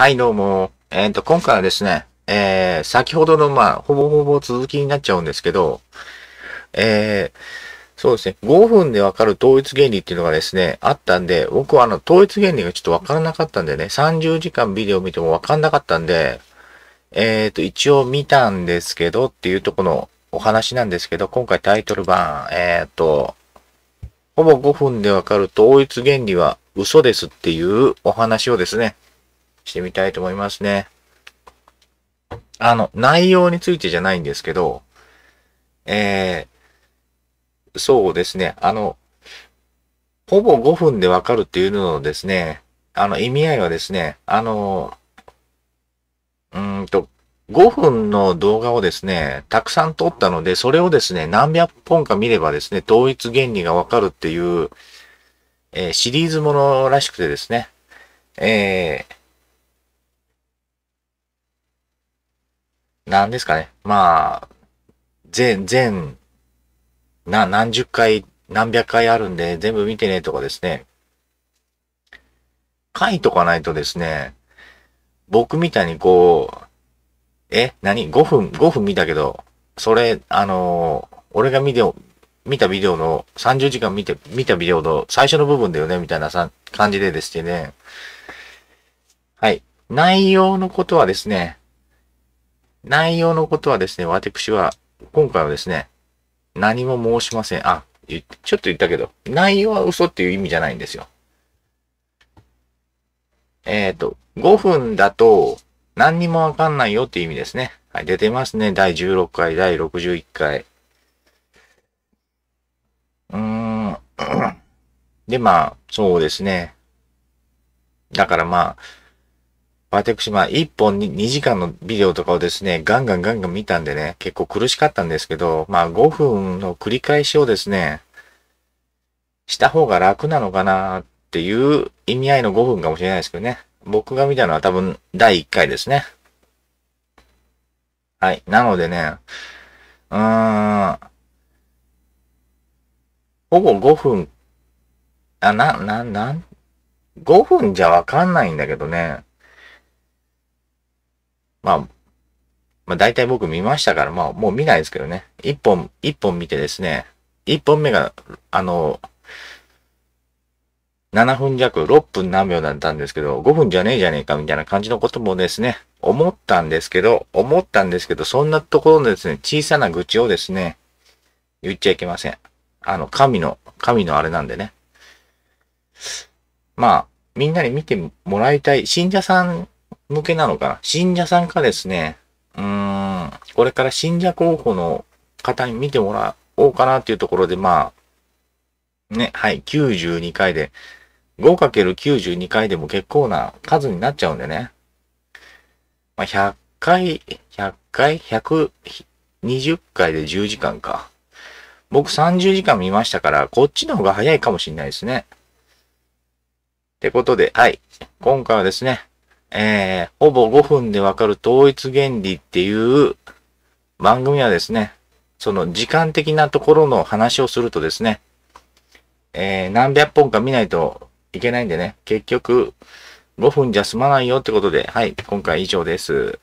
はい、どうも。えっ、ー、と、今回はですね、えー、先ほどの、まあ、ほぼほぼ続きになっちゃうんですけど、えー、そうですね、5分でわかる統一原理っていうのがですね、あったんで、僕はあの、統一原理がちょっとわからなかったんでね、30時間ビデオ見てもわかんなかったんで、えっ、ー、と、一応見たんですけどっていうとこのお話なんですけど、今回タイトル版、えっ、ー、と、ほぼ5分でわかる統一原理は嘘ですっていうお話をですね、してみたいと思いますね。あの、内容についてじゃないんですけど、えー、そうですね、あの、ほぼ5分でわかるっていうののですね、あの意味合いはですね、あの、うんと、5分の動画をですね、たくさん撮ったので、それをですね、何百本か見ればですね、統一原理がわかるっていう、えー、シリーズものらしくてですね、えー、何ですかね。まあ、全、全、な、何十回、何百回あるんで、全部見てねとかですね。書いとかないとですね、僕みたいにこう、え、何 ?5 分、5分見たけど、それ、あのー、俺が見て、見たビデオの、30時間見て、見たビデオの最初の部分だよね、みたいなさ感じでですね。はい。内容のことはですね、内容のことはですね、私は、今回はですね、何も申しません。あ、ちょっと言ったけど、内容は嘘っていう意味じゃないんですよ。えっ、ー、と、5分だと何にもわかんないよっていう意味ですね。はい、出てますね。第16回、第61回。うーん。で、まあ、そうですね。だからまあ、私、まあ、1本に2時間のビデオとかをですね、ガンガンガンガン見たんでね、結構苦しかったんですけど、まあ、5分の繰り返しをですね、した方が楽なのかなっていう意味合いの5分かもしれないですけどね。僕が見たのは多分第1回ですね。はい。なのでね、うーん、ほぼ5分、あ、な、な、なん、5分じゃわかんないんだけどね。まあ、まあ大体僕見ましたから、まあもう見ないですけどね。一本、一本見てですね、一本目が、あの、7分弱、6分何秒だったんですけど、5分じゃねえじゃねえかみたいな感じのこともですね、思ったんですけど、思ったんですけど、そんなところのですね、小さな愚痴をですね、言っちゃいけません。あの、神の、神のあれなんでね。まあ、みんなに見てもらいたい、信者さん向けなのかな。信者さんかですね、うーん、これから信者候補の方に見てもらおうかなっていうところで、まあ、ね、はい、92回で、5×92 回でも結構な数になっちゃうんでね。まあ、100回、100回、120回で10時間か。僕30時間見ましたから、こっちの方が早いかもしれないですね。ってことで、はい。今回はですね、えー、ほぼ5分でわかる統一原理っていう番組はですね、その時間的なところの話をするとですね、えー、何百本か見ないといけないんでね、結局5分じゃ済まないよってことで、はい、今回以上です。